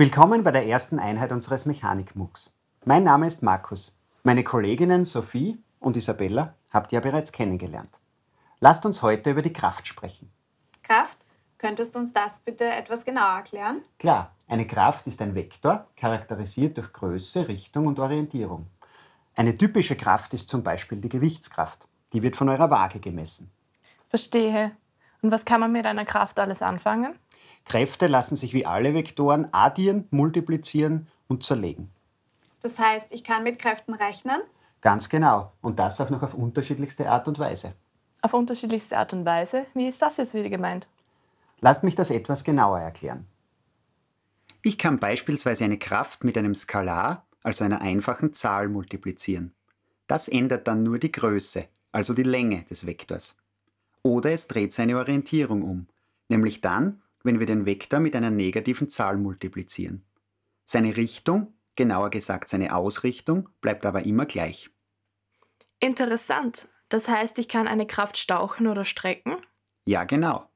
Willkommen bei der ersten Einheit unseres Mechanik-MOOCs. Mein Name ist Markus. Meine Kolleginnen Sophie und Isabella habt ihr bereits kennengelernt. Lasst uns heute über die Kraft sprechen. Kraft? Könntest du uns das bitte etwas genauer erklären? Klar, eine Kraft ist ein Vektor, charakterisiert durch Größe, Richtung und Orientierung. Eine typische Kraft ist zum Beispiel die Gewichtskraft. Die wird von eurer Waage gemessen. Verstehe. Und was kann man mit einer Kraft alles anfangen? Kräfte lassen sich wie alle Vektoren addieren, multiplizieren und zerlegen. Das heißt, ich kann mit Kräften rechnen? Ganz genau. Und das auch noch auf unterschiedlichste Art und Weise. Auf unterschiedlichste Art und Weise? Wie ist das jetzt wieder gemeint? Lasst mich das etwas genauer erklären. Ich kann beispielsweise eine Kraft mit einem Skalar, also einer einfachen Zahl, multiplizieren. Das ändert dann nur die Größe, also die Länge des Vektors. Oder es dreht seine Orientierung um, nämlich dann, wenn wir den Vektor mit einer negativen Zahl multiplizieren. Seine Richtung, genauer gesagt seine Ausrichtung, bleibt aber immer gleich. Interessant. Das heißt, ich kann eine Kraft stauchen oder strecken? Ja, genau.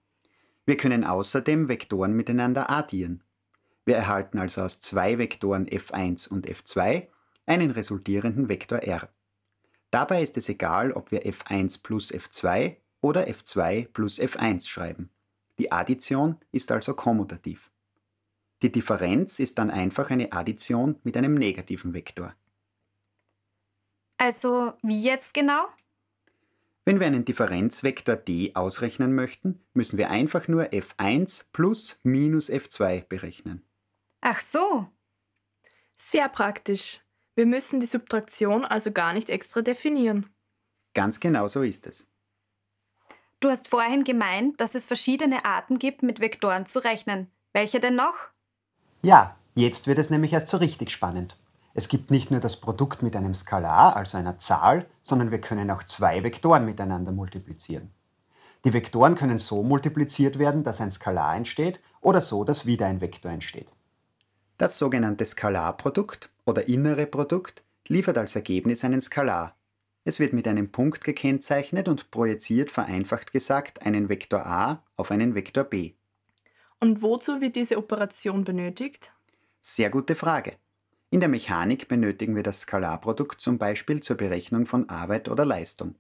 Wir können außerdem Vektoren miteinander addieren. Wir erhalten also aus zwei Vektoren f1 und f2 einen resultierenden Vektor r. Dabei ist es egal, ob wir f1 plus f2 oder f2 plus f1 schreiben. Die Addition ist also kommutativ. Die Differenz ist dann einfach eine Addition mit einem negativen Vektor. Also wie jetzt genau? Wenn wir einen Differenzvektor d ausrechnen möchten, müssen wir einfach nur f1 plus minus f2 berechnen. Ach so. Sehr praktisch. Wir müssen die Subtraktion also gar nicht extra definieren. Ganz genau so ist es. Du hast vorhin gemeint, dass es verschiedene Arten gibt, mit Vektoren zu rechnen. Welche denn noch? Ja, jetzt wird es nämlich erst so richtig spannend. Es gibt nicht nur das Produkt mit einem Skalar, also einer Zahl, sondern wir können auch zwei Vektoren miteinander multiplizieren. Die Vektoren können so multipliziert werden, dass ein Skalar entsteht oder so, dass wieder ein Vektor entsteht. Das sogenannte Skalarprodukt oder innere Produkt liefert als Ergebnis einen Skalar, es wird mit einem Punkt gekennzeichnet und projiziert vereinfacht gesagt einen Vektor a auf einen Vektor b. Und wozu wird diese Operation benötigt? Sehr gute Frage. In der Mechanik benötigen wir das Skalarprodukt zum Beispiel zur Berechnung von Arbeit oder Leistung.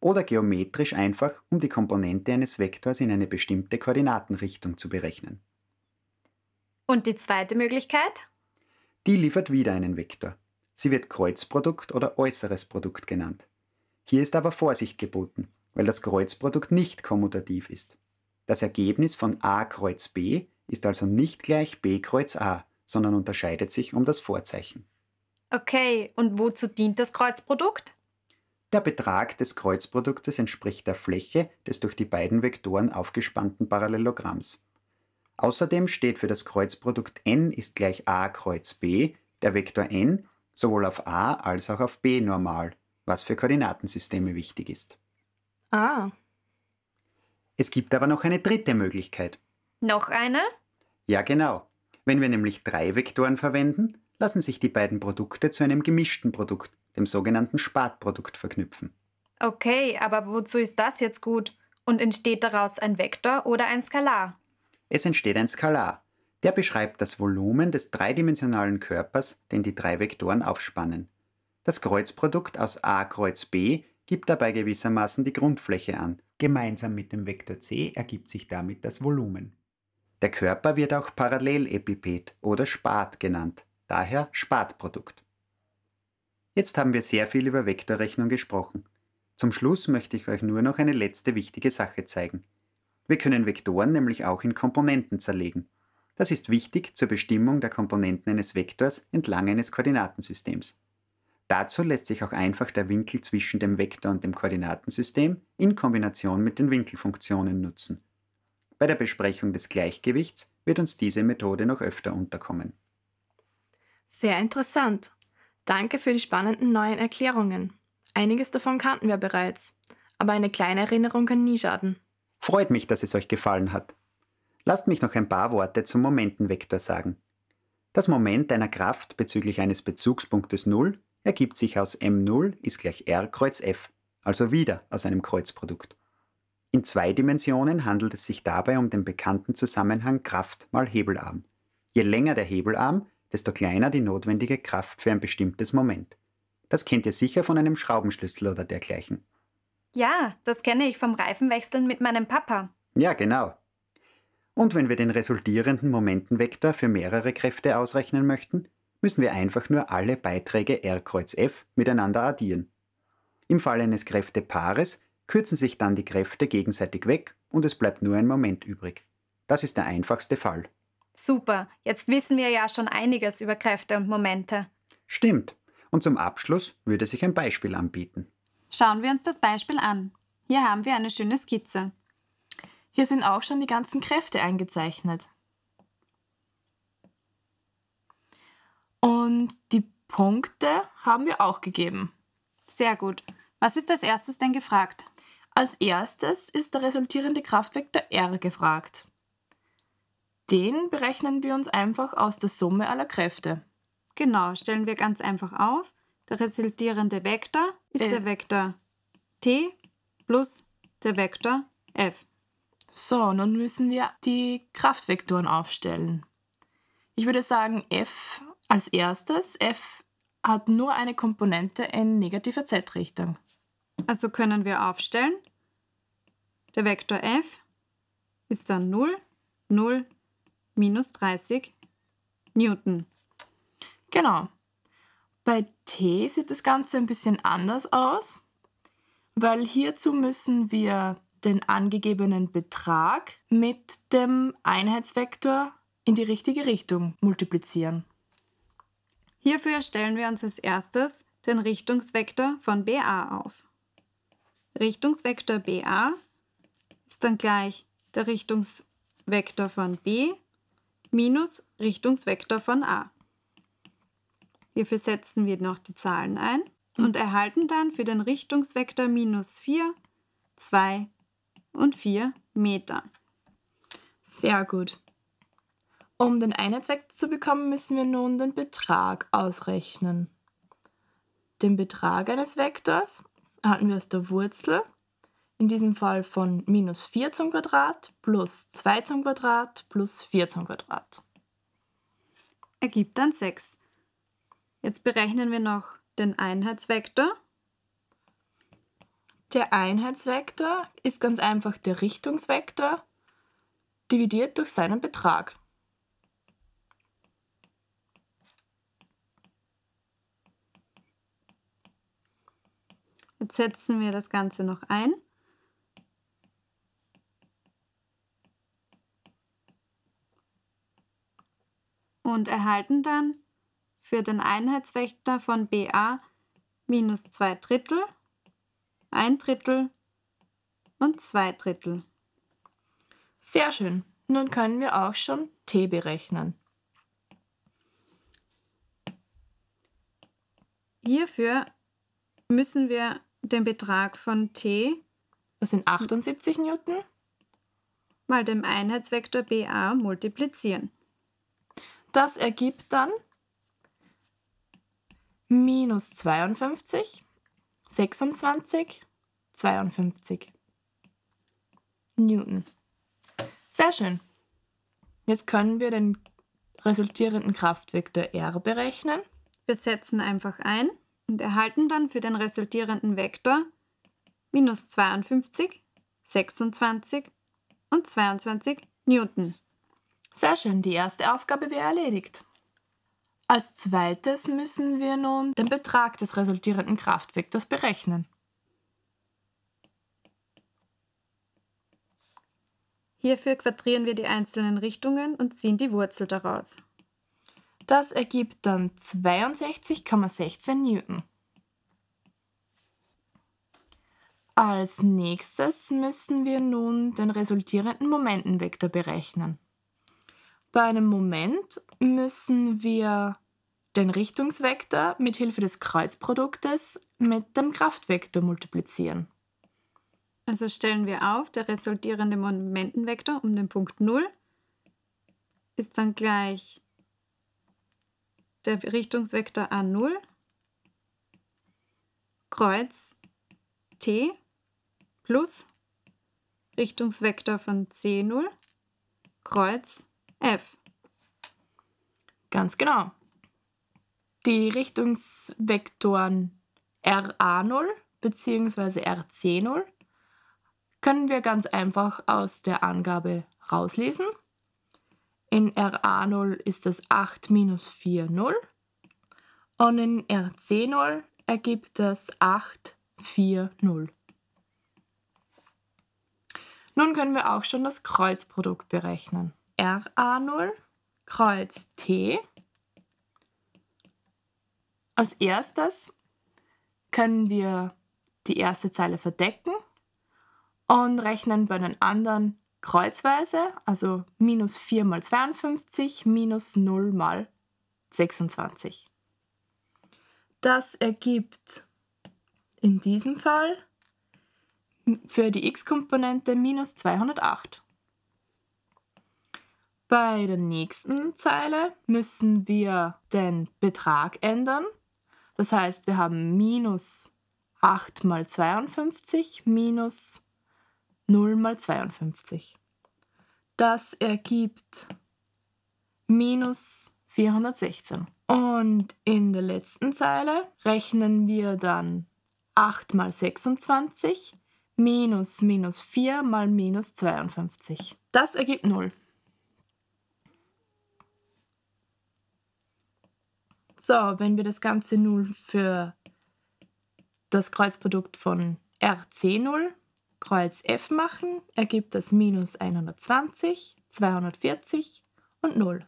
Oder geometrisch einfach, um die Komponente eines Vektors in eine bestimmte Koordinatenrichtung zu berechnen. Und die zweite Möglichkeit? Die liefert wieder einen Vektor. Sie wird Kreuzprodukt oder äußeres Produkt genannt. Hier ist aber Vorsicht geboten, weil das Kreuzprodukt nicht kommutativ ist. Das Ergebnis von a kreuz b ist also nicht gleich b kreuz a, sondern unterscheidet sich um das Vorzeichen. Okay, und wozu dient das Kreuzprodukt? Der Betrag des Kreuzproduktes entspricht der Fläche des durch die beiden Vektoren aufgespannten Parallelogramms. Außerdem steht für das Kreuzprodukt n ist gleich a kreuz b der Vektor n sowohl auf a als auch auf b normal, was für Koordinatensysteme wichtig ist. Ah. Es gibt aber noch eine dritte Möglichkeit. Noch eine? Ja, genau. Wenn wir nämlich drei Vektoren verwenden, lassen sich die beiden Produkte zu einem gemischten Produkt, dem sogenannten Spartprodukt, verknüpfen. Okay, aber wozu ist das jetzt gut? Und entsteht daraus ein Vektor oder ein Skalar? Es entsteht ein Skalar, der beschreibt das Volumen des dreidimensionalen Körpers, den die drei Vektoren aufspannen. Das Kreuzprodukt aus a kreuz b gibt dabei gewissermaßen die Grundfläche an. Gemeinsam mit dem Vektor c ergibt sich damit das Volumen. Der Körper wird auch Parallelepiped oder Spat genannt, daher Spatprodukt. Jetzt haben wir sehr viel über Vektorrechnung gesprochen. Zum Schluss möchte ich euch nur noch eine letzte wichtige Sache zeigen. Wir können Vektoren nämlich auch in Komponenten zerlegen. Das ist wichtig zur Bestimmung der Komponenten eines Vektors entlang eines Koordinatensystems. Dazu lässt sich auch einfach der Winkel zwischen dem Vektor und dem Koordinatensystem in Kombination mit den Winkelfunktionen nutzen. Bei der Besprechung des Gleichgewichts wird uns diese Methode noch öfter unterkommen. Sehr interessant. Danke für die spannenden neuen Erklärungen. Einiges davon kannten wir bereits, aber eine kleine Erinnerung kann nie schaden. Freut mich, dass es euch gefallen hat. Lasst mich noch ein paar Worte zum Momentenvektor sagen. Das Moment einer Kraft bezüglich eines Bezugspunktes 0 ergibt sich aus m0 ist gleich r kreuz f, also wieder aus einem Kreuzprodukt. In zwei Dimensionen handelt es sich dabei um den bekannten Zusammenhang Kraft mal Hebelarm. Je länger der Hebelarm, desto kleiner die notwendige Kraft für ein bestimmtes Moment. Das kennt ihr sicher von einem Schraubenschlüssel oder dergleichen. Ja, das kenne ich vom Reifenwechseln mit meinem Papa. Ja, genau. Und wenn wir den resultierenden Momentenvektor für mehrere Kräfte ausrechnen möchten, müssen wir einfach nur alle Beiträge R kreuz F miteinander addieren. Im Fall eines Kräftepaares kürzen sich dann die Kräfte gegenseitig weg und es bleibt nur ein Moment übrig. Das ist der einfachste Fall. Super, jetzt wissen wir ja schon einiges über Kräfte und Momente. Stimmt. Und zum Abschluss würde sich ein Beispiel anbieten. Schauen wir uns das Beispiel an. Hier haben wir eine schöne Skizze. Hier sind auch schon die ganzen Kräfte eingezeichnet. Und die Punkte haben wir auch gegeben. Sehr gut. Was ist als erstes denn gefragt? Als erstes ist der resultierende Kraftvektor R gefragt. Den berechnen wir uns einfach aus der Summe aller Kräfte. Genau, stellen wir ganz einfach auf. Der resultierende Vektor ist äh. der Vektor t plus der Vektor f. So, nun müssen wir die Kraftvektoren aufstellen. Ich würde sagen f als erstes. f hat nur eine Komponente in negativer z-Richtung. Also können wir aufstellen, der Vektor f ist dann 0, 0, minus 30 Newton. Genau. Bei t sieht das Ganze ein bisschen anders aus, weil hierzu müssen wir den angegebenen Betrag mit dem Einheitsvektor in die richtige Richtung multiplizieren. Hierfür stellen wir uns als erstes den Richtungsvektor von BA auf. Richtungsvektor BA ist dann gleich der Richtungsvektor von B minus Richtungsvektor von A. Hierfür setzen wir noch die Zahlen ein und erhalten dann für den Richtungsvektor minus 4 2 und 4 Meter. Sehr gut. Um den Einheitssvektor zu bekommen, müssen wir nun den Betrag ausrechnen. Den Betrag eines Vektors erhalten wir aus der Wurzel, in diesem Fall von minus 4 zum Quadrat plus 2 zum Quadrat plus 4 zum Quadrat. Ergibt dann 6. Jetzt berechnen wir noch den Einheitsvektor der Einheitsvektor ist ganz einfach der Richtungsvektor dividiert durch seinen Betrag. Jetzt setzen wir das Ganze noch ein. Und erhalten dann für den Einheitsvektor von BA minus 2 Drittel ein Drittel und zwei Drittel. Sehr schön. Nun können wir auch schon t berechnen. Hierfür müssen wir den Betrag von t, das sind 78 Newton, mal dem Einheitsvektor ba multiplizieren. Das ergibt dann minus 52 26, 52 Newton. Sehr schön. Jetzt können wir den resultierenden Kraftvektor R berechnen. Wir setzen einfach ein und erhalten dann für den resultierenden Vektor minus 52, 26 und 22 Newton. Sehr schön, die erste Aufgabe wäre erledigt. Als zweites müssen wir nun den Betrag des resultierenden Kraftvektors berechnen. Hierfür quadrieren wir die einzelnen Richtungen und ziehen die Wurzel daraus. Das ergibt dann 62,16 Newton. Als nächstes müssen wir nun den resultierenden Momentenvektor berechnen. Bei einem Moment müssen wir den Richtungsvektor mit Hilfe des Kreuzproduktes mit dem Kraftvektor multiplizieren. Also stellen wir auf, der resultierende Momentenvektor um den Punkt 0 ist dann gleich der Richtungsvektor A0 Kreuz T plus Richtungsvektor von C0 Kreuz F. Ganz genau die Richtungsvektoren RA0 bzw. RC0 können wir ganz einfach aus der Angabe rauslesen. In RA0 ist das 8 minus 4, 0 und in RC0 ergibt das 8, 4, 0. Nun können wir auch schon das Kreuzprodukt berechnen. RA0 Kreuz T als erstes können wir die erste Zeile verdecken und rechnen bei den anderen kreuzweise, also minus 4 mal 52 minus 0 mal 26. Das ergibt in diesem Fall für die x-Komponente minus 208. Bei der nächsten Zeile müssen wir den Betrag ändern das heißt, wir haben minus 8 mal 52 minus 0 mal 52. Das ergibt minus 416. Und in der letzten Zeile rechnen wir dann 8 mal 26 minus minus 4 mal minus 52. Das ergibt 0. So, wenn wir das Ganze nun für das Kreuzprodukt von RC0 Kreuz F machen, ergibt das minus 120, 240 und 0.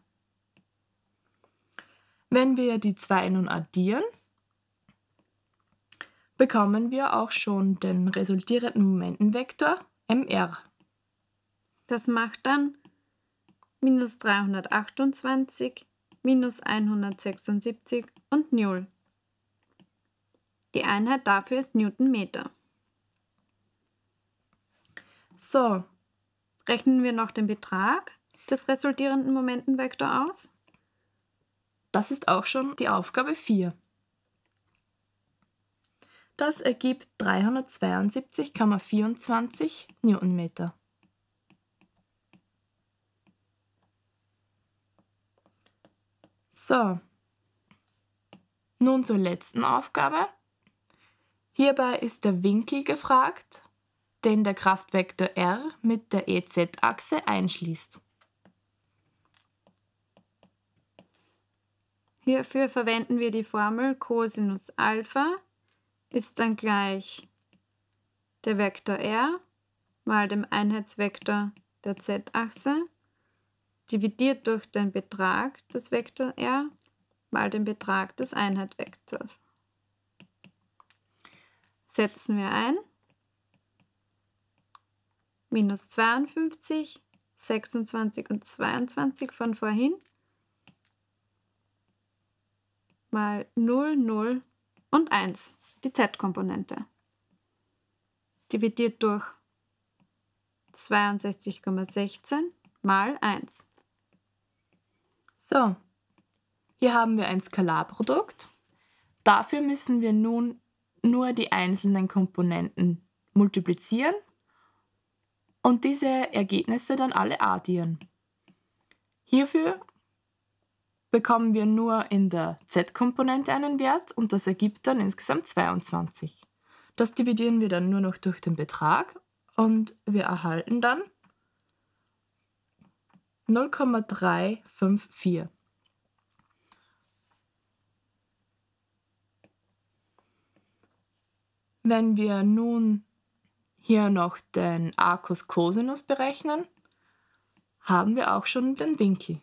Wenn wir die zwei nun addieren, bekommen wir auch schon den resultierenden Momentenvektor mr. Das macht dann minus 328, minus 176 und 0. Die Einheit dafür ist Newtonmeter. So, rechnen wir noch den Betrag des resultierenden Momentenvektor aus. Das ist auch schon die Aufgabe 4. Das ergibt 372,24 Newtonmeter. So, nun zur letzten Aufgabe. Hierbei ist der Winkel gefragt, den der Kraftvektor r mit der EZ-Achse einschließt. Hierfür verwenden wir die Formel Cosinus Alpha ist dann gleich der Vektor r mal dem Einheitsvektor der z-Achse dividiert durch den Betrag des Vektors r mal den Betrag des Einheitvektors. Setzen wir ein. Minus 52, 26 und 22 von vorhin mal 0, 0 und 1, die z-Komponente. Dividiert durch 62,16 mal 1. So, hier haben wir ein Skalarprodukt. Dafür müssen wir nun nur die einzelnen Komponenten multiplizieren und diese Ergebnisse dann alle addieren. Hierfür bekommen wir nur in der z-Komponente einen Wert und das ergibt dann insgesamt 22. Das dividieren wir dann nur noch durch den Betrag und wir erhalten dann 0,354. Wenn wir nun hier noch den Arcus Cosinus berechnen, haben wir auch schon den Winkel.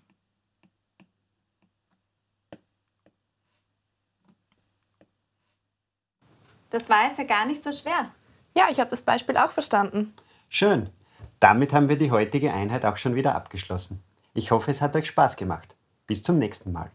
Das war jetzt ja gar nicht so schwer. Ja, ich habe das Beispiel auch verstanden. Schön. Damit haben wir die heutige Einheit auch schon wieder abgeschlossen. Ich hoffe, es hat euch Spaß gemacht. Bis zum nächsten Mal.